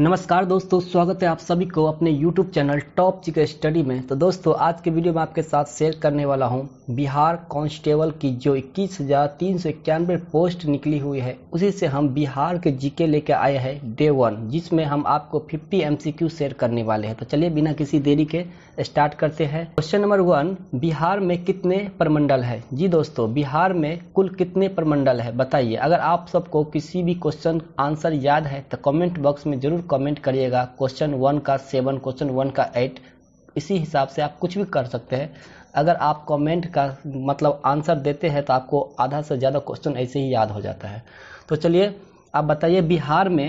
नमस्कार दोस्तों स्वागत है आप सभी को अपने YouTube channel top chic study में तो दोस्तों आज के वीडियो में आपके साथ शेयर करने वाला हूं बिहार कांस्टेबल की जो इक्कीस हजार पोस्ट निकली हुई है उसी से हम बिहार के जीके लेके आए हैं डे वन जिसमें हम आपको 50 एम शेयर करने वाले हैं तो चलिए बिना किसी देरी के स्टार्ट करते हैं क्वेश्चन नंबर वन बिहार में कितने प्रमंडल है जी दोस्तों बिहार में कुल कितने प्रमंडल है बताइए अगर आप सबको किसी भी क्वेश्चन आंसर याद है तो कॉमेंट बॉक्स में जरूर कमेंट करिएगा क्वेश्चन वन का सेवन क्वेश्चन वन का एट इसी हिसाब से आप कुछ भी कर सकते हैं अगर आप कमेंट का मतलब आंसर देते हैं तो आपको आधा से ज़्यादा क्वेश्चन ऐसे ही याद हो जाता है तो चलिए आप बताइए बिहार में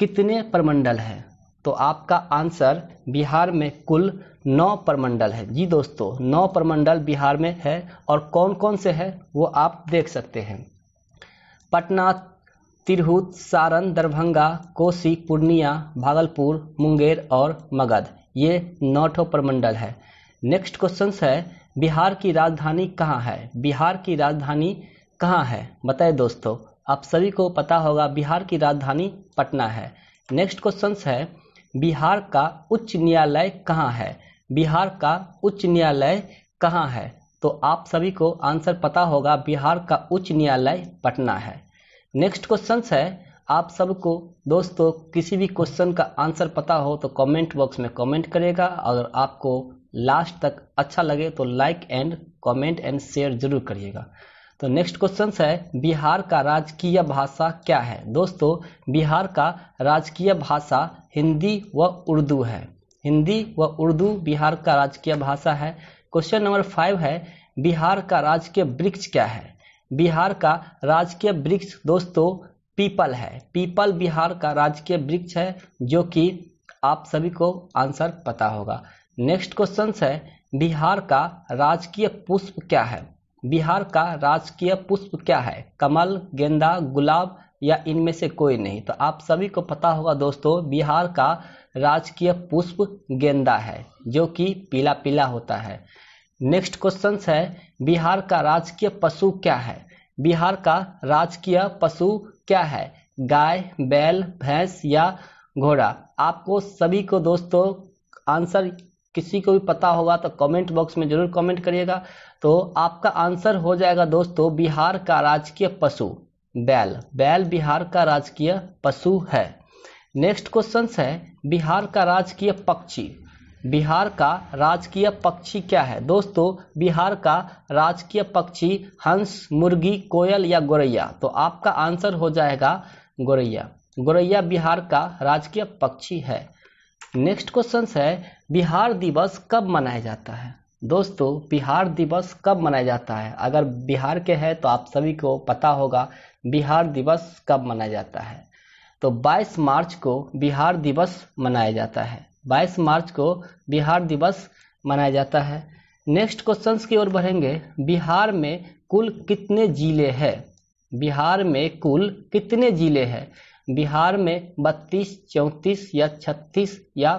कितने परमंडल हैं तो आपका आंसर बिहार में कुल नौ परमंडल है जी दोस्तों नौ परमंडल बिहार में है और कौन कौन से है वो आप देख सकते हैं पटना तिरहुत सारण दरभंगा कोसी पूर्णिया भागलपुर मुंगेर और मगध ये नौठो प्रमंडल है नेक्स्ट क्वेश्चन है बिहार की राजधानी कहाँ है बिहार की राजधानी कहाँ है बताए दोस्तों आप सभी को पता होगा बिहार की राजधानी पटना है नेक्स्ट क्वेश्चन है बिहार का उच्च न्यायालय कहाँ है बिहार का उच्च न्यायालय कहाँ है तो आप सभी को आंसर पता होगा बिहार का उच्च न्यायालय पटना है नेक्स्ट क्वेश्चन है आप सबको दोस्तों किसी भी क्वेश्चन का आंसर पता हो तो कमेंट बॉक्स में कमेंट करेगा अगर आपको लास्ट तक अच्छा लगे तो like and comment and share जरूर करिएगा तो नेक्स्ट क्वेश्चन है बिहार का राजकीय भाषा क्या है दोस्तों बिहार का राजकीय भाषा हिंदी व उर्दू है हिंदी व उर्दू बिहार का राजकीय भाषा है क्वेश्चन नंबर फाइव है बिहार का राजकीय वृक्ष क्या है बिहार का राजकीय वृक्ष दोस्तों पीपल है पीपल बिहार का राजकीय वृक्ष है जो कि आप सभी को आंसर पता होगा नेक्स्ट क्वेश्चन है बिहार का राजकीय पुष्प क्या है बिहार का राजकीय पुष्प क्या है कमल गेंदा गुलाब या इनमें से कोई नहीं तो आप सभी को पता होगा दोस्तों बिहार का राजकीय पुष्प गेंदा है जो कि पीला पीला होता है नेक्स्ट क्वेश्चन है बिहार का राजकीय पशु क्या है बिहार का राजकीय पशु क्या है गाय बैल भैंस या घोड़ा आपको सभी को दोस्तों आंसर किसी को भी पता होगा तो कमेंट बॉक्स में जरूर कमेंट करिएगा तो आपका आंसर हो जाएगा दोस्तों बिहार का राजकीय पशु बैल बैल बिहार का राजकीय पशु है नेक्स्ट क्वेश्चन है बिहार का राजकीय पक्षी बिहार का राजकीय पक्षी क्या है दोस्तों बिहार का राजकीय पक्षी हंस मुर्गी कोयल या गोरैया तो आपका आंसर हो जाएगा गोरैया गोरैया बिहार का राजकीय पक्षी है नेक्स्ट क्वेश्चन है बिहार दिवस कब मनाया जाता है दोस्तों बिहार दिवस कब मनाया जाता है अगर बिहार के हैं तो आप सभी को पता होगा बिहार दिवस कब मनाया जाता है तो 22 मार्च को बिहार दिवस मनाया जाता है 22 मार्च को बिहार दिवस मनाया जाता है नेक्स्ट क्वेश्चन की ओर बढ़ेंगे बिहार में कुल कितने जिले हैं बिहार में कुल कितने जिले हैं बिहार में 32, 34 या 36 या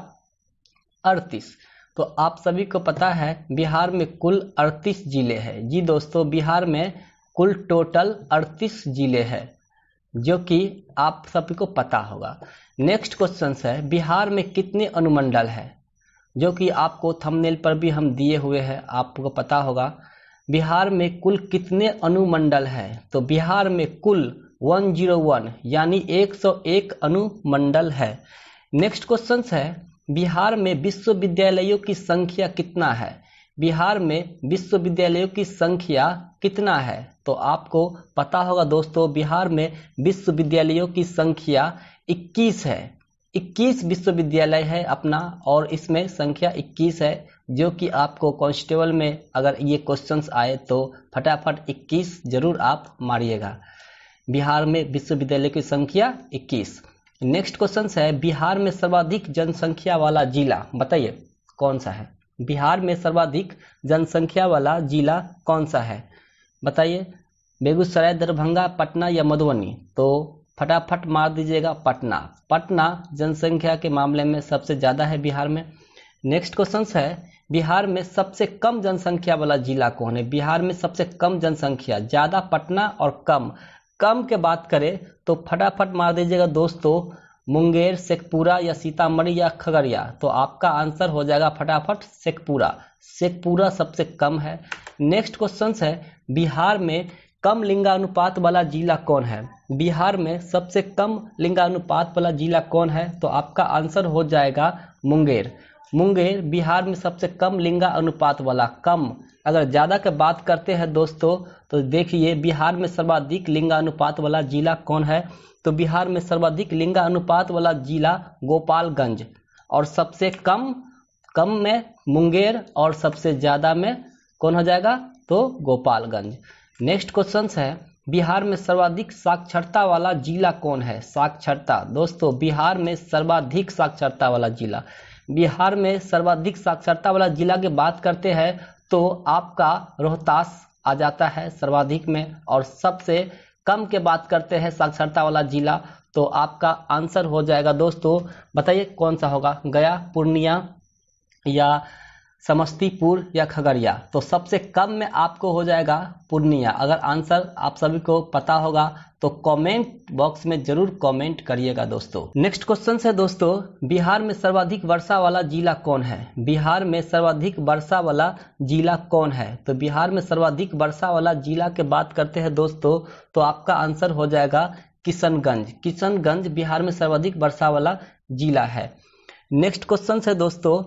38 तो आप सभी को पता है बिहार में कुल 38 जिले हैं जी दोस्तों बिहार में कुल टोटल 38 जिले हैं जो कि आप सभी को पता होगा नेक्स्ट क्वेश्चन है बिहार में कितने अनुमंडल हैं जो कि आपको थंबनेल पर भी हम दिए हुए हैं आपको पता होगा बिहार में कुल कितने अनुमंडल हैं तो बिहार में कुल 101 यानी 101 अनुमंडल है नेक्स्ट क्वेश्चन है बिहार में विश्वविद्यालयों की संख्या कितना है बिहार में विश्वविद्यालयों की संख्या कितना है तो आपको पता होगा दोस्तों बिहार में विश्वविद्यालयों की संख्या 21 है 21 विश्वविद्यालय है अपना और इसमें संख्या 21 है जो कि आपको कॉन्स्टेबल में अगर ये क्वेश्चंस आए तो फटाफट 21 जरूर आप मारिएगा बिहार में विश्वविद्यालय की संख्या 21 नेक्स्ट क्वेश्चन है बिहार में सर्वाधिक जनसंख्या वाला जिला बताइए कौन सा है बिहार में सर्वाधिक जनसंख्या वाला जिला कौन सा है बताइए बेगूसराय दरभंगा पटना या मधुबनी तो फटाफट मार दीजिएगा पटना पटना जनसंख्या के मामले में सबसे ज़्यादा है बिहार में नेक्स्ट क्वेश्चन है बिहार में सबसे कम जनसंख्या वाला जिला कौन है बिहार में सबसे कम जनसंख्या ज़्यादा पटना और कम कम के बात करें तो फटाफट मार दीजिएगा दोस्तों मुंगेर शेखपुरा या सीतामढ़ी या खगड़िया तो आपका आंसर हो जाएगा फटाफट शेखपुरा शेखपुरा सबसे कम है नेक्स्ट क्वेश्चन है बिहार में कम लिंगानुपात वाला जिला कौन है बिहार में सबसे कम लिंगानुपात वाला जिला कौन है तो आपका आंसर हो जाएगा मुंगेर मुंगेर बिहार में सबसे कम लिंगा अनुपात वाला कम अगर ज़्यादा के बात करते हैं दोस्तों तो देखिए बिहार में सर्वाधिक लिंगानुपात वाला जिला कौन है तो बिहार में सर्वाधिक लिंगा अनुपात वाला जिला गोपालगंज और सबसे कम कम में मुंगेर और सबसे ज़्यादा में कौन हो जाएगा तो गोपालगंज नेक्स्ट क्वेश्चन है बिहार में सर्वाधिक साक्षरता वाला जिला कौन है साक्षरता दोस्तों बिहार में सर्वाधिक साक्षरता वाला जिला बिहार में सर्वाधिक साक्षरता वाला जिला की बात करते हैं तो आपका रोहतास आ जाता है सर्वाधिक में और सबसे कम के बात करते हैं साक्षरता वाला जिला तो आपका आंसर हो जाएगा दोस्तों बताइए कौन सा होगा गया पूर्णिया या समस्तीपुर या खगड़िया तो सबसे कम में आपको हो जाएगा पूर्णिया अगर आंसर आप सभी को पता होगा तो कमेंट बॉक्स में जरूर कमेंट करिएगा दोस्तों नेक्स्ट क्वेश्चन है दोस्तों बिहार में सर्वाधिक वर्षा वाला जिला कौन है बिहार में सर्वाधिक वर्षा वाला जिला कौन है तो बिहार में सर्वाधिक वर्षा वाला जिला के बात करते हैं दोस्तों तो आपका आंसर हो जाएगा किशनगंज किशनगंज बिहार में सर्वाधिक वर्षा वाला जिला है नेक्स्ट क्वेश्चन है दोस्तों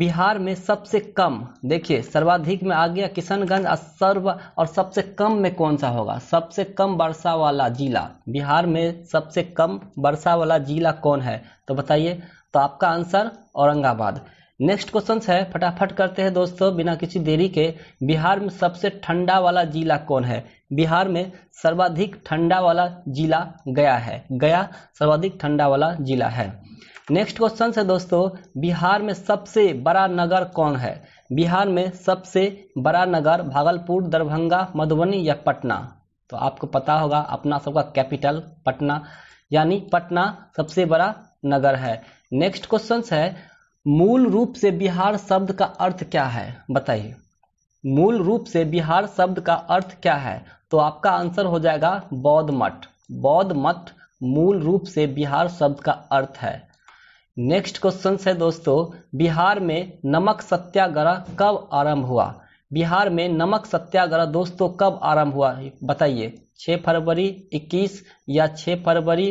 बिहार में सबसे कम देखिए सर्वाधिक में आ गया किशनगंज और सर्व और सबसे कम में कौन सा होगा सबसे कम वर्षा वाला जिला बिहार में सबसे कम वर्षा वाला जिला कौन है तो बताइए तो आपका आंसर औरंगाबाद नेक्स्ट क्वेश्चन है फटाफट करते हैं दोस्तों बिना किसी देरी के बिहार में सबसे ठंडा वाला जिला कौन है बिहार में सर्वाधिक ठंडा वाला जिला गया है गया सर्वाधिक ठंडा वाला जिला है नेक्स्ट क्वेश्चन है दोस्तों बिहार में सबसे बड़ा नगर कौन है बिहार में सबसे बड़ा नगर भागलपुर दरभंगा मधुबनी या पटना तो आपको पता होगा अपना सबका कैपिटल पटना यानी पटना सबसे बड़ा नगर है नेक्स्ट क्वेश्चन है मूल रूप से बिहार शब्द का अर्थ क्या है बताइए मूल रूप से बिहार शब्द का अर्थ क्या है तो आपका आंसर हो जाएगा बौद्ध मठ बौद्ध मठ मूल रूप से बिहार शब्द का अर्थ है नेक्स्ट क्वेश्चन है दोस्तों बिहार में नमक सत्याग्रह कब आरंभ हुआ बिहार में नमक सत्याग्रह दोस्तों कब आरंभ हुआ बताइए 6 फरवरी 21 या 6 फरवरी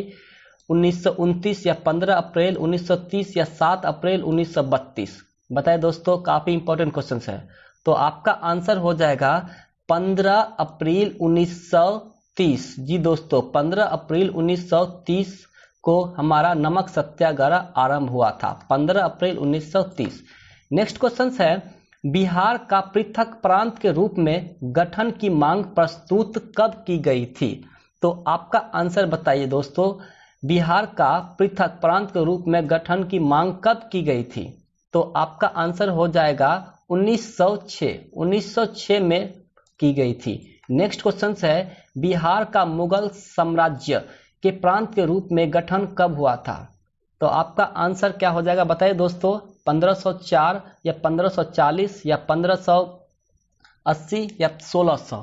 उन्नीस या 15 अप्रैल 1930 या 7 अप्रैल 1932 बताए दोस्तों काफी इंपॉर्टेंट क्वेश्चन है तो आपका आंसर हो जाएगा 15 अप्रैल 1930 जी दोस्तों 15 अप्रैल को हमारा नमक सत्याग्रह आरंभ हुआ था 15 अप्रैल 1930 नेक्स्ट क्वेश्चन है बिहार का पृथक प्रांत के रूप में गठन की मांग प्रस्तुत कब की गई थी तो आपका आंसर बताइए दोस्तों बिहार का पृथक प्रांत के रूप में गठन की मांग कब की गई थी तो आपका आंसर हो जाएगा 1906 1906 में की गई थी नेक्स्ट क्वेश्चन है बिहार का मुगल साम्राज्य के प्रांत के रूप में गठन कब हुआ था तो आपका आंसर क्या हो जाएगा बताइए दोस्तों 1504 या 1540 या 1580 या 1600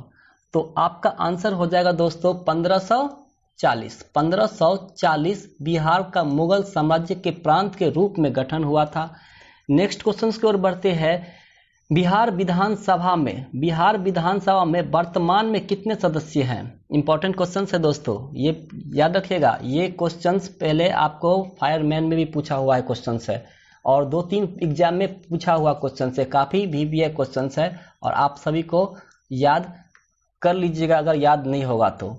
तो आपका आंसर हो जाएगा दोस्तों 1540 1540 बिहार का मुगल साम्राज्य के प्रांत के रूप में गठन हुआ था नेक्स्ट क्वेश्चन की ओर बढ़ते हैं बिहार विधानसभा में बिहार विधानसभा में वर्तमान में कितने सदस्य हैं इंपॉर्टेंट क्वेश्चन है दोस्तों ये याद रखिएगा ये क्वेश्चन पहले आपको फायरमैन में भी पूछा हुआ है क्वेश्चन है और दो तीन एग्जाम में पूछा हुआ क्वेश्चन है काफ़ी वी भी क्वेश्चन है और आप सभी को याद कर लीजिएगा अगर याद नहीं होगा तो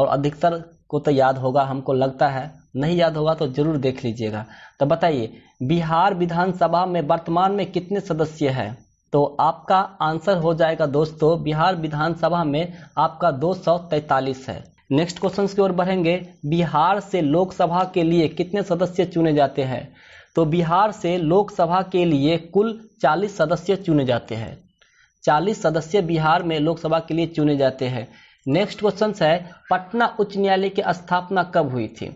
और अधिकतर को तो याद होगा हमको लगता है नहीं याद होगा तो जरूर देख लीजिएगा तो बताइए बिहार विधानसभा में वर्तमान में कितने सदस्य हैं तो आपका आंसर हो जाएगा दोस्तों बिहार विधानसभा में आपका दो है नेक्स्ट क्वेश्चन की ओर बढ़ेंगे बिहार से लोकसभा के लिए कितने सदस्य चुने जाते हैं तो बिहार से लोकसभा के लिए कुल 40 सदस्य चुने जाते हैं 40 सदस्य बिहार में लोकसभा के लिए चुने जाते हैं नेक्स्ट क्वेश्चन है पटना उच्च न्यायालय की स्थापना कब हुई थी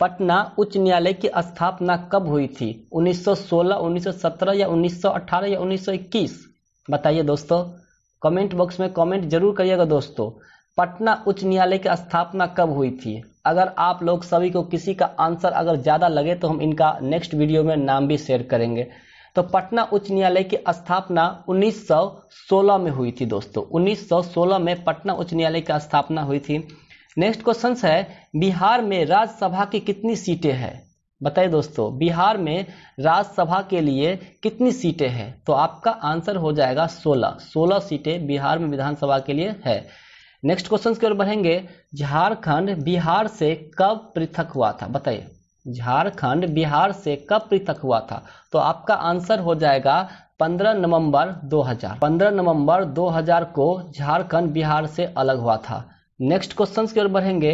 पटना उच्च न्यायालय की स्थापना कब हुई थी 1916, 1917 या 1918 या 1921? बताइए दोस्तों कमेंट बॉक्स में कमेंट जरूर करिएगा दोस्तों पटना उच्च न्यायालय की स्थापना कब हुई थी अगर आप लोग सभी को किसी का आंसर अगर ज़्यादा लगे तो हम इनका नेक्स्ट वीडियो में नाम भी शेयर करेंगे तो पटना उच्च न्यायालय की स्थापना 1916 में हुई थी दोस्तों 1916 में पटना उच्च न्यायालय की स्थापना हुई थी नेक्स्ट क्वेश्चन है बिहार में राज्यसभा की कितनी सीटें हैं बताइए दोस्तों बिहार में राज्यसभा के लिए कितनी सीटें हैं तो आपका आंसर हो जाएगा 16 16 सीटें बिहार में विधानसभा के लिए है नेक्स्ट क्वेश्चन की ओर बढ़ेंगे झारखंड बिहार से कब पृथक हुआ था बताइए झारखंड बिहार से कब पृथक हुआ था तो आपका आंसर हो जाएगा 15 नवंबर 2000 15 नवंबर 2000 को झारखंड बिहार से अलग हुआ था नेक्स्ट क्वेश्चन की ओर बढ़ेंगे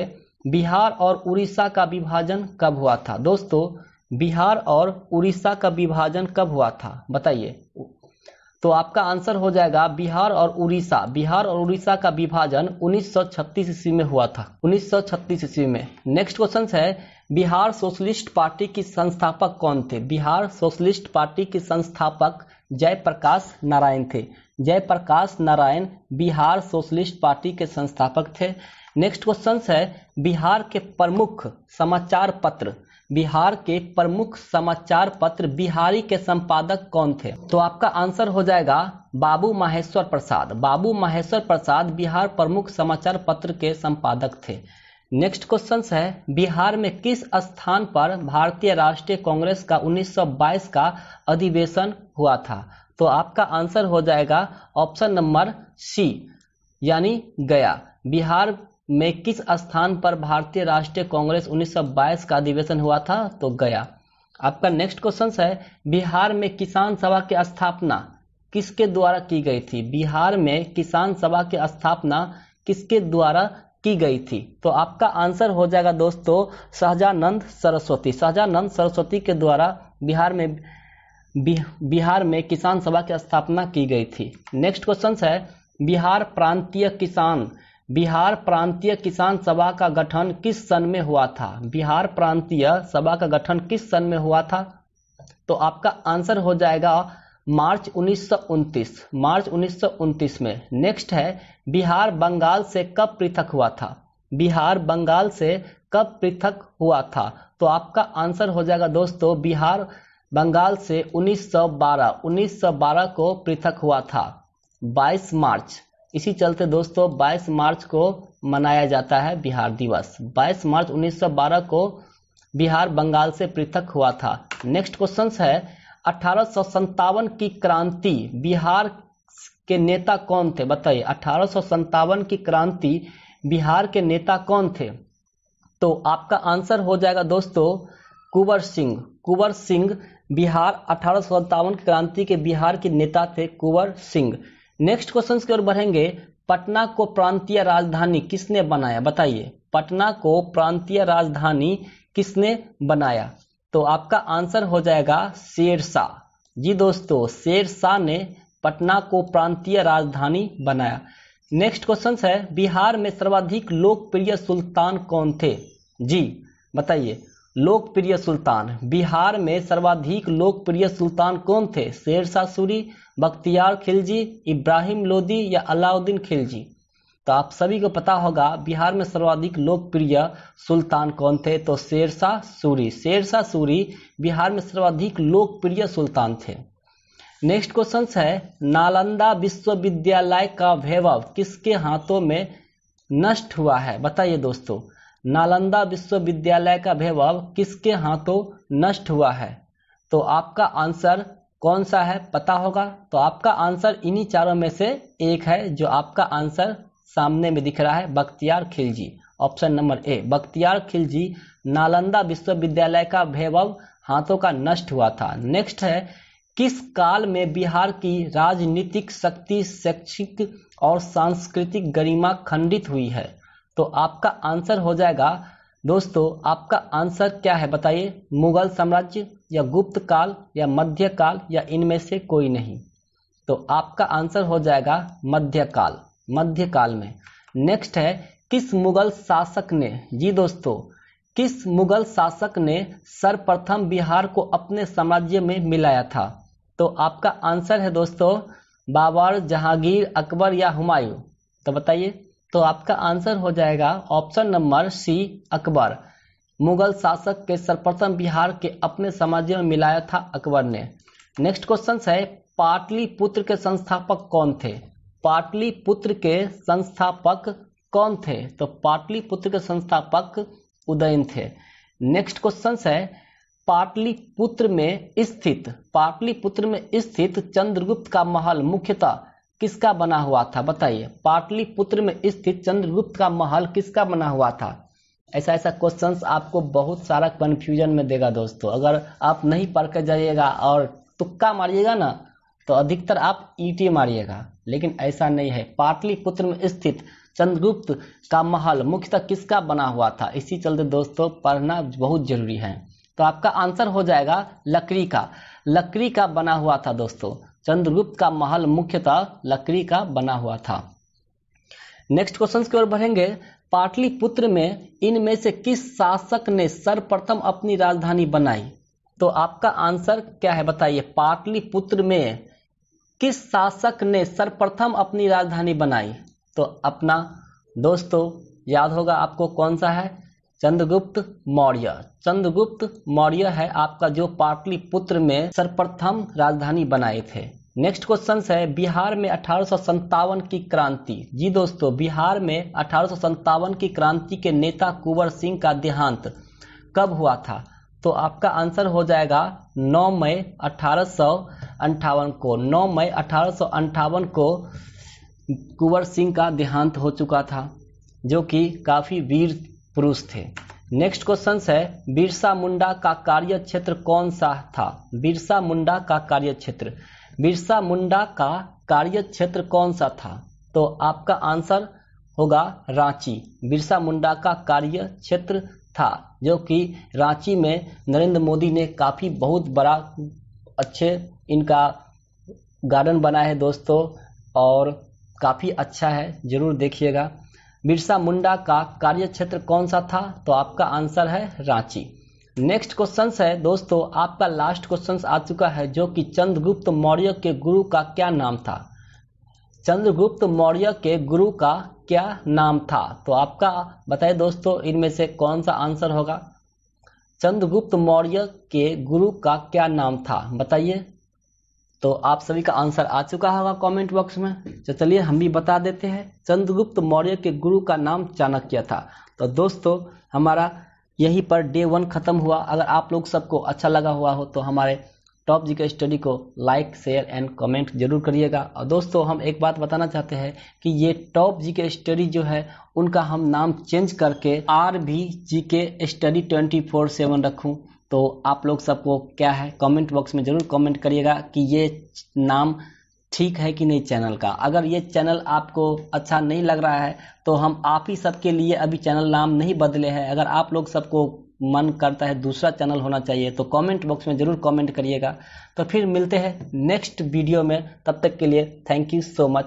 बिहार और उड़ीसा का विभाजन कब हुआ था दोस्तों बिहार और उड़ीसा का विभाजन कब हुआ था बताइए तो आपका आंसर हो जाएगा बिहार और उड़ीसा बिहार और उड़ीसा का विभाजन 1936 ईस्वी में हुआ था 1936 ईस्वी में नेक्स्ट क्वेश्चन है बिहार सोशलिस्ट पार्टी की संस्थापक कौन थे बिहार सोशलिस्ट पार्टी के संस्थापक जयप्रकाश नारायण थे जयप्रकाश नारायण बिहार सोशलिस्ट पार्टी के संस्थापक थे नेक्स्ट क्वेश्चन है बिहार के प्रमुख समाचार पत्र बिहार के प्रमुख समाचार पत्र बिहारी के संपादक कौन थे तो आपका आंसर हो जाएगा बाबू माहेश्वर प्रसाद बाबू माहेश्वर प्रसाद बिहार प्रमुख समाचार पत्र के संपादक थे नेक्स्ट क्वेश्चन है बिहार में किस स्थान पर भारतीय राष्ट्रीय कांग्रेस का 1922 का अधिवेशन हुआ था तो आपका आंसर हो जाएगा ऑप्शन नंबर सी यानी गया बिहार में किस स्थान पर भारतीय राष्ट्रीय कांग्रेस 1922 का अधिवेशन हुआ था तो गया आपका नेक्स्ट क्वेश्चन है बिहार में किसान सभा की स्थापना किसके द्वारा की गई थी बिहार में किसान सभा की स्थापना किसके द्वारा की गई थी तो आपका आंसर हो जाएगा दोस्तों सहजानंद सरस्वती सहजानंद सरस्वती के द्वारा बिहार में बिहार में किसान सभा की स्थापना की गई थी नेक्स्ट क्वेश्चन है बिहार प्रांतीय किसान बिहार प्रांतीय किसान सभा का गठन किस सन में हुआ था बिहार प्रांतीय सभा का गठन किस सन में हुआ था तो आपका आंसर हो जाएगा मार्च उन्नीस मार्च उन्नीस में नेक्स्ट है बिहार बंगाल से कब पृथक हुआ था बिहार बंगाल से कब पृथक हुआ था तो आपका आंसर हो जाएगा दोस्तों बिहार बंगाल से 1912 1912 को पृथक हुआ था 22 मार्च इसी चलते दोस्तों 22 मार्च को मनाया जाता है बिहार दिवस 22 मार्च 1912 को बिहार बंगाल से पृथक हुआ था नेक्स्ट क्वेश्चन है अठारह की क्रांति बिहार के नेता कौन थे बताइए अठारह की क्रांति बिहार के नेता कौन थे तो आपका आंसर हो जाएगा दोस्तों कुंवर सिंह कुंवर सिंह बिहार अठारह की क्रांति के बिहार के नेता थे कुंवर सिंह नेक्स्ट क्वेश्चन की ओर बढ़ेंगे पटना को प्रांतीय राजधानी किसने बनाया बताइए पटना को प्रांतीय राजधानी किसने बनाया तो आपका आंसर हो जाएगा शेरशाह जी दोस्तों शेरशाह ने पटना को प्रांतीय राजधानी बनाया नेक्स्ट क्वेश्चन है बिहार में सर्वाधिक लोकप्रिय सुल्तान कौन थे जी बताइए लोकप्रिय सुल्तान बिहार में सर्वाधिक लोकप्रिय सुल्तान कौन थे शेरशाह सूरी बख्तियार खिलजी इब्राहिम लोदी या अलाउद्दीन खिलजी तो आप सभी को पता होगा बिहार में सर्वाधिक लोकप्रिय सुल्तान कौन थे तो शेरशाह सूरी शेरशाह सूरी बिहार में सर्वाधिक लोकप्रिय सुल्तान थे नेक्स्ट क्वेश्चन है नालंदा विश्वविद्यालय का वैभव किसके हाथों में नष्ट हुआ है बताइए दोस्तों नालंदा विश्वविद्यालय का वैभव किसके हाथों नष्ट हुआ है तो आपका आंसर कौन सा है पता होगा तो आपका आंसर इन्हीं चारों में से एक है जो आपका आंसर सामने में दिख रहा है Bakhtiyar Khilji option number A Bakhtiyar Khilji Nalanda विश्वविद्यालय का वैभव हाथों का नष्ट हुआ था नेक्स्ट है किस काल में बिहार की राजनीतिक शक्ति शैक्षिक और सांस्कृतिक गरिमा खंडित हुई है तो आपका आंसर हो जाएगा दोस्तों आपका आंसर क्या है बताइए मुगल साम्राज्य या गुप्त काल या मध्य काल या इनमें से कोई नहीं तो आपका आंसर हो जाएगा मध्य काल मध्य काल में नेक्स्ट है किस मुगल शासक ने जी दोस्तों किस मुगल शासक ने सर्वप्रथम बिहार को अपने साम्राज्य में मिलाया था तो आपका आंसर है दोस्तों बाबर जहांगीर अकबर या हुमायूं तो बताइए तो आपका आंसर हो जाएगा option number C Akbar Mughal शासक के सर्वप्रथम बिहार के अपने समाज में मिलाया था अकबर ने नेक्स्ट क्वेश्चन है पाटलिपुत्र के संस्थापक कौन थे पाटलिपुत्र के संस्थापक कौन थे तो पाटलिपुत्र के संस्थापक उदयन थे नेक्स्ट क्वेश्चन है पाटलिपुत्र में स्थित पाटलिपुत्र में स्थित चंद्रगुप्त का महल मुख्यतः किसका बना हुआ था बताइए पाटलिपुत्र में स्थित चंद्रगुप्त का महल किसका बना हुआ था ऐसा ऐसा क्वेश्चन आपको बहुत सारा कन्फ्यूजन में देगा दोस्तों अगर आप नहीं पढ़ कर जाइएगा और तुक्का मारिएगा ना तो अधिकतर आप ईटी मारिएगा लेकिन ऐसा नहीं है पाटलिपुत्र में स्थित चंद्रगुप्त का महल मुख्यतः किसका बना हुआ था इसी चलते दोस्तों पढ़ना बहुत जरूरी है तो आपका आंसर हो जाएगा लकड़ी का लकड़ी का बना हुआ था दोस्तों चंद्रगुप्त का महल मुख्यतः लकड़ी का बना हुआ था नेक्स्ट क्वेश्चन की ओर बढ़ेंगे पाटलिपुत्र में इनमें से किस शासक ने सर्वप्रथम अपनी राजधानी बनाई तो आपका आंसर क्या है बताइए पाटलिपुत्र में किस शासक ने सर्वप्रथम अपनी राजधानी बनाई तो अपना दोस्तों याद होगा आपको कौन सा है चंद्रगुप्त मौर्य चंद्रगुप्त मौर्य है आपका जो पाटलिपुत्र में सर्वप्रथम राजधानी बनाए थे नेक्स्ट क्वेश्चन है बिहार में अठारह की क्रांति जी दोस्तों बिहार में अठारह की क्रांति के नेता कुंवर सिंह का देहांत कब हुआ था तो आपका आंसर हो जाएगा 9 मई अठारह को 9 मई अठारह को कुंवर सिंह का देहांत हो चुका था जो कि काफ़ी वीर पुरुष थे नेक्स्ट क्वेश्चन है बिरसा मुंडा का कार्य क्षेत्र कौन सा था बिरसा मुंडा का कार्य क्षेत्र बिरसा मुंडा का कार्य क्षेत्र कौन सा था तो आपका आंसर होगा रांची बिरसा मुंडा का कार्य क्षेत्र था जो कि रांची में नरेंद्र मोदी ने काफ़ी बहुत बड़ा अच्छे इनका गार्डन बना है दोस्तों और काफ़ी अच्छा है ज़रूर देखिएगा बिरसा मुंडा का कार्य क्षेत्र कौन सा था तो आपका आंसर है रांची नेक्स्ट क्वेश्चन है दोस्तों आपका लास्ट क्वेश्चन आ चुका है जो कि चंद्रगुप्त मौर्य के गुरु का क्या नाम था चंद्रगुप्त मौर्य के गुरु का क्या नाम था तो आपका बताइए दोस्तों इनमें से कौन सा आंसर होगा चंद्रगुप्त मौर्य के गुरु का क्या नाम था बताइए तो आप सभी का आंसर आ चुका होगा कमेंट बॉक्स में तो चलिए हम भी बता देते हैं चंद्रगुप्त मौर्य के गुरु का नाम चाणक्य था तो दोस्तों हमारा यहीं पर डे वन ख़त्म हुआ अगर आप लोग सबको अच्छा लगा हुआ हो तो हमारे टॉप जी के स्टडी को लाइक शेयर एंड कमेंट जरूर करिएगा और दोस्तों हम एक बात बताना चाहते हैं कि ये टॉप जी के स्टडी जो है उनका हम नाम चेंज करके आर भी जी के स्टडी ट्वेंटी फोर सेवन रखूँ तो आप लोग सबको क्या है कमेंट बॉक्स में ज़रूर कमेंट करिएगा कि ये नाम ठीक है कि नहीं चैनल का अगर ये चैनल आपको अच्छा नहीं लग रहा है तो हम आप ही सबके लिए अभी चैनल नाम नहीं बदले हैं अगर आप लोग सबको मन करता है दूसरा चैनल होना चाहिए तो कमेंट बॉक्स में ज़रूर कमेंट करिएगा तो फिर मिलते हैं नेक्स्ट वीडियो में तब तक के लिए थैंक यू सो मच